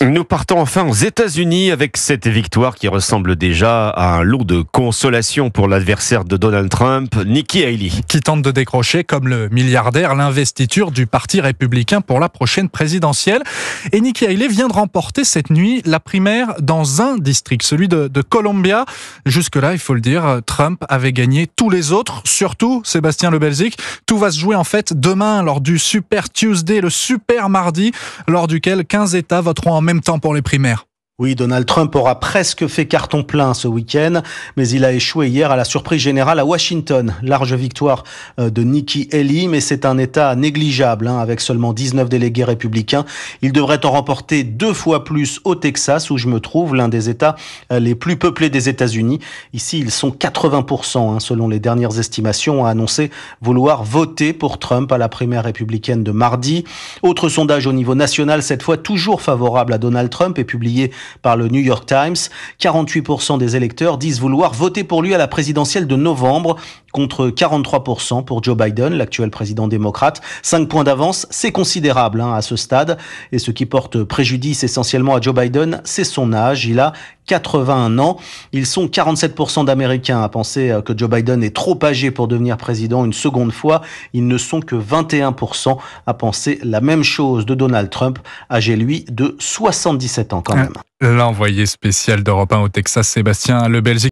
Nous partons enfin aux États-Unis avec cette victoire qui ressemble déjà à un lot de consolation pour l'adversaire de Donald Trump, Nikki Haley. Qui tente de décrocher, comme le milliardaire, l'investiture du Parti républicain pour la prochaine présidentielle. Et Nikki Haley vient de remporter cette nuit la primaire dans un district, celui de, de Columbia. Jusque-là, il faut le dire, Trump avait gagné tous les autres, surtout Sébastien Le Belzic. Tout va se jouer en fait demain lors du Super Tuesday, le Super Mardi, lors duquel 15 États voteront en même temps pour les primaires. Oui, Donald Trump aura presque fait carton plein ce week-end, mais il a échoué hier à la surprise générale à Washington. Large victoire euh, de Nikki Haley, mais c'est un État négligeable, hein, avec seulement 19 délégués républicains. Il devrait en remporter deux fois plus au Texas, où je me trouve, l'un des États euh, les plus peuplés des États-Unis. Ici, ils sont 80%, hein, selon les dernières estimations, à annoncer vouloir voter pour Trump à la primaire républicaine de mardi. Autre sondage au niveau national, cette fois toujours favorable à Donald Trump, est publié par le New York Times. 48% des électeurs disent vouloir voter pour lui à la présidentielle de novembre, contre 43% pour Joe Biden, l'actuel président démocrate. Cinq points d'avance, c'est considérable hein, à ce stade. Et ce qui porte préjudice essentiellement à Joe Biden, c'est son âge. Il a 81 ans. Ils sont 47% d'Américains à penser euh, que Joe Biden est trop âgé pour devenir président une seconde fois. Ils ne sont que 21% à penser la même chose de Donald Trump, âgé lui de 77 ans quand hein. même. L'envoyé spécial d'Europe 1 au Texas, Sébastien Le Belgique.